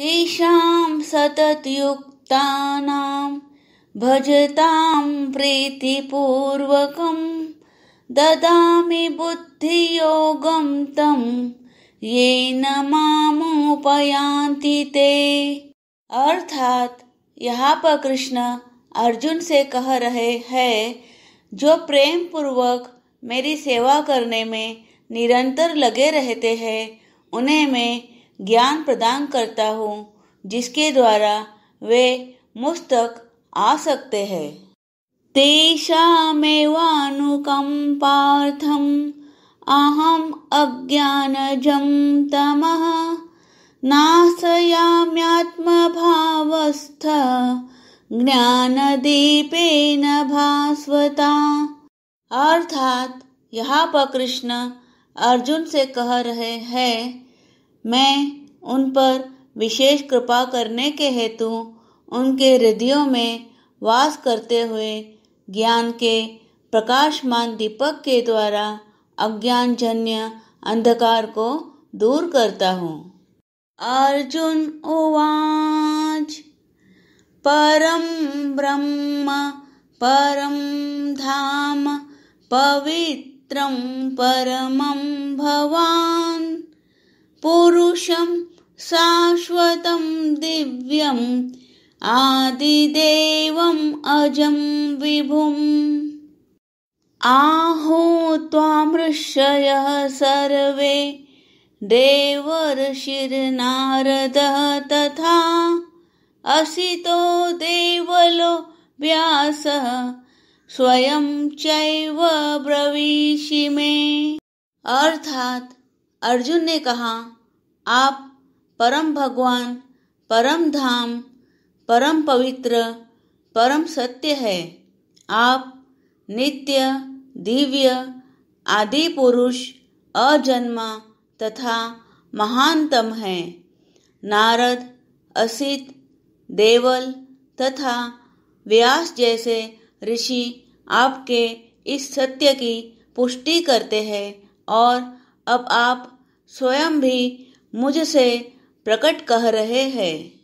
तेषां सततयुक्तानां भजतां प्रीतिपूर्वकं ददामि बुद्धियोगं तं येन मामुपयान्ति ते अर्थात यहाँ पर कृष्ण अर्जुन से कह रहे हैं जो प्रेम पूर्वक मेरी सेवा करने में निरंतर लगे रहते हैं उन्हें मैं ज्ञान प्रदान करता हूँ जिसके द्वारा वे मुझ तक आ सकते हैं अहम तम अहम् भावस्थ ज्ञान दीपे न भास्वता अर्थात यहाँ पर कृष्ण अर्जुन से कह रहे हैं मैं उन पर विशेष कृपा करने के हेतु उनके हृदयों में वास करते हुए ज्ञान के प्रकाशमान दीपक के द्वारा अज्ञान जन्य अंधकार को दूर करता हूँ अर्जुन उवाच परम ब्रह्म परम धाम पवित्रम परमं भवान् पुरुषं शाश्वतं दिव्यम् आदिदेवम् अजं विभुम् आहो त्वामृषयः सर्वे देवर्षिर्नारदः तथा असितो देवलो व्यासः स्वयं चैव ब्रवीषि मे अर्थात् अर्जुन ने कहा आप परम भगवान परम धाम परम पवित्र परम सत्य है आप नित्य दिव्य आदि पुरुष अजन्मा तथा महानतम है नारद असित देवल तथा व्यास जैसे ऋषि आपके इस सत्य की पुष्टि करते हैं और अब आप स्वयं भी मुझसे प्रकट कह रहे हैं